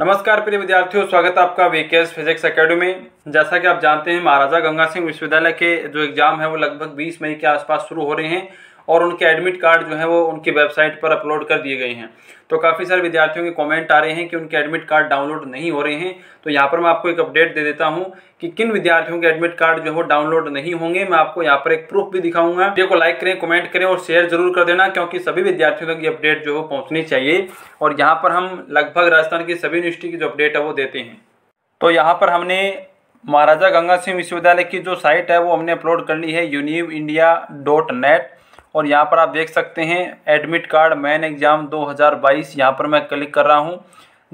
नमस्कार प्रिय विद्यार्थियों स्वागत है आपका वीकेएस फिजिक्स एकेडमी जैसा कि आप जानते हैं महाराजा गंगा सिंह विश्वविद्यालय के जो एग्ज़ाम है वो लगभग 20 मई के आसपास शुरू हो रहे हैं और उनके एडमिट कार्ड जो है वो उनकी वेबसाइट पर अपलोड कर दिए गए हैं तो काफ़ी सारे विद्यार्थियों के कमेंट आ रहे हैं कि उनके एडमिट कार्ड डाउनलोड नहीं हो रहे हैं तो यहाँ पर मैं आपको एक अपडेट दे देता हूँ कि किन विद्यार्थियों के एडमिट कार्ड जो है डाउनलोड नहीं होंगे मैं आपको यहाँ पर एक प्रूफ भी दिखाऊंगा वीडियो को लाइक करें कमेंट करें और शेयर जरूर कर देना क्योंकि सभी विद्यार्थियों तक ये अपडेट जो है पहुँचनी चाहिए और यहाँ पर हम लगभग राजस्थान की सभी यूनिवर्सिटी की जो अपडेट है वो देते हैं तो यहाँ पर हमने महाराजा गंगा सिंह विश्वविद्यालय की जो साइट है वो हमने अपलोड कर ली है यूनिव इंडिया डॉट नेट और यहाँ पर आप देख सकते हैं एडमिट कार्ड मैन एग्ज़ाम 2022 यहाँ पर मैं क्लिक कर रहा हूँ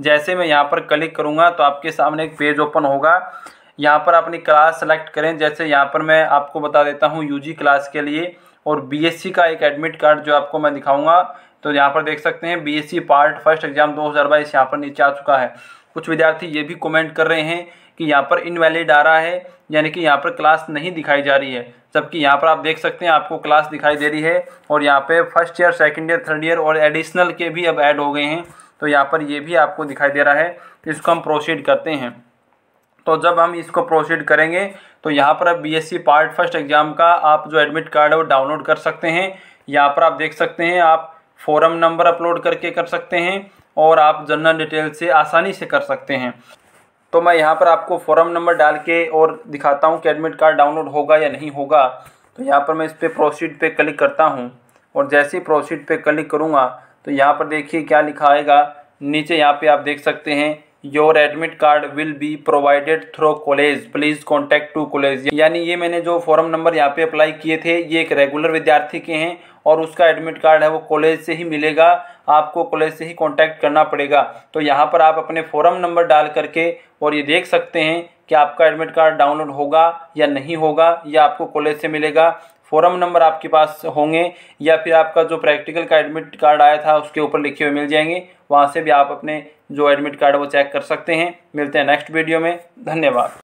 जैसे मैं यहाँ पर क्लिक करूँगा तो आपके सामने एक पेज ओपन होगा यहाँ पर अपनी क्लास सेलेक्ट करें जैसे यहाँ पर मैं आपको बता देता हूँ यू क्लास के लिए और बी का एक एडमिट कार्ड जो आपको मैं दिखाऊँगा तो यहाँ पर देख सकते हैं बी पार्ट फर्स्ट एग्ज़ाम दो हज़ार यहाँ पर नीचे आ चुका है कुछ विद्यार्थी ये भी कमेंट कर रहे हैं कि यहाँ पर इनवैलिड आ रहा है यानी कि यहाँ पर क्लास नहीं दिखाई जा रही है जबकि यहाँ पर आप देख सकते हैं आपको क्लास दिखाई दे रही है और यहाँ पे first year second year third year और एडिशनल के भी अब ऐड हो गए हैं तो यहाँ पर ये भी आपको दिखाई दे रहा है तो इसको हम प्रोसीड करते हैं तो जब हम इसको प्रोसीड करेंगे तो यहाँ पर आप सी पार्ट फर्स्ट एग्ज़ाम का आप जो एडमिट कार्ड है वो डाउनलोड कर सकते हैं यहाँ पर आप देख सकते हैं आप फॉरम नंबर अपलोड करके कर सकते हैं और आप जनरल डिटेल से आसानी से कर सकते हैं तो मैं यहाँ पर आपको फॉर्म नंबर डाल के और दिखाता हूँ कि एडमिट कार्ड डाउनलोड होगा या नहीं होगा तो यहाँ पर मैं इस पर प्रोसीड पर क्लिक करता हूँ और जैसे ही प्रोसीड पर क्लिक करूँगा तो यहाँ पर देखिए क्या लिखा आएगा नीचे यहाँ पर आप देख सकते हैं your admit card will be provided through college please contact to college यानी ये मैंने जो फॉर्म नंबर यहाँ पे अप्लाई किए थे ये एक रेगुलर विद्यार्थी के हैं और उसका एडमिट कार्ड है वो कॉलेज से ही मिलेगा आपको कॉलेज से ही कॉन्टैक्ट करना पड़ेगा तो यहाँ पर आप अपने फ़ॉरम नंबर डाल करके और ये देख सकते हैं कि आपका एडमिट कार्ड डाउनलोड होगा या नहीं होगा या आपको कॉलेज से मिलेगा फॉरम नंबर आपके पास होंगे या फिर आपका जो प्रैक्टिकल का एडमिट कार्ड आया था उसके ऊपर लिखे हुए मिल जाएंगे वहाँ से भी आप अपने जो एडमिट कार्ड वो चेक कर सकते हैं मिलते हैं नेक्स्ट वीडियो में धन्यवाद